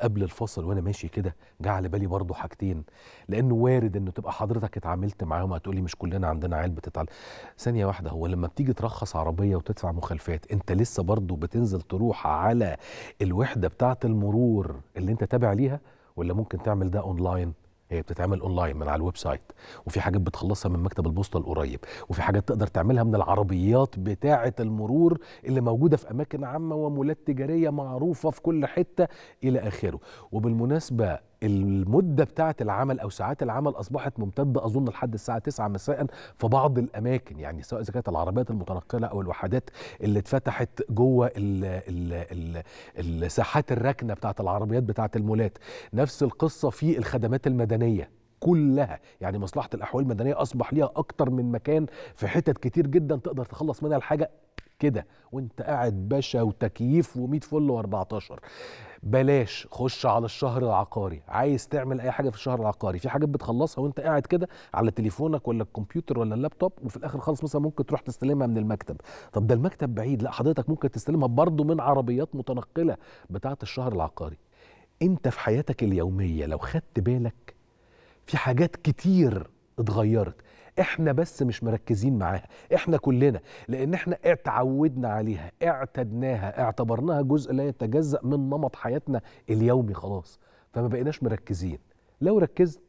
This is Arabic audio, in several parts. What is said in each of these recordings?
قبل الفصل وانا ماشي كده جه على بالي برضه حاجتين لانه وارد انه تبقى حضرتك اتعاملت معاهم هتقولي مش كلنا عندنا عيال بتتعلم ثانيه واحده هو لما بتيجي ترخص عربيه وتدفع مخالفات انت لسه برضه بتنزل تروح على الوحده بتاعه المرور اللي انت تابع ليها ولا ممكن تعمل ده اونلاين هي بتتعمل اونلاين من على الويب سايت وفي حاجات بتخلصها من مكتب البوسطه القريب وفي حاجات تقدر تعملها من العربيات بتاعه المرور اللي موجوده في اماكن عامه ومولات تجاريه معروفه في كل حته الى اخره وبالمناسبه المده بتاعه العمل او ساعات العمل اصبحت ممتده اظن لحد الساعه 9 مساء في بعض الاماكن يعني سواء اذا كانت العربيات المتنقله او الوحدات اللي اتفتحت جوه الساحات الراكنه بتاعه العربيات بتاعه المولات نفس القصه في الخدمات المدنيه كلها يعني مصلحه الاحوال المدنيه اصبح ليها اكتر من مكان في حتت كتير جدا تقدر تخلص منها الحاجه كده وانت قاعد باشا وتكييف و100 فل و14 بلاش خش على الشهر العقاري عايز تعمل اي حاجه في الشهر العقاري في حاجات بتخلصها وانت قاعد كده على تليفونك ولا الكمبيوتر ولا اللابتوب وفي الاخر خالص مثلا ممكن تروح تستلمها من المكتب طب ده المكتب بعيد لا حضرتك ممكن تستلمها برضه من عربيات متنقله بتاعه الشهر العقاري انت في حياتك اليوميه لو خدت بالك في حاجات كتير اتغيرت احنا بس مش مركزين معاها احنا كلنا لان احنا اتعودنا عليها اعتدناها اعتبرناها جزء لا يتجزأ من نمط حياتنا اليومي خلاص فما بقيناش مركزين لو ركزت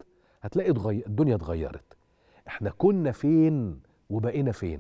هتلاقي الدنيا اتغيرت احنا كنا فين وبقينا فين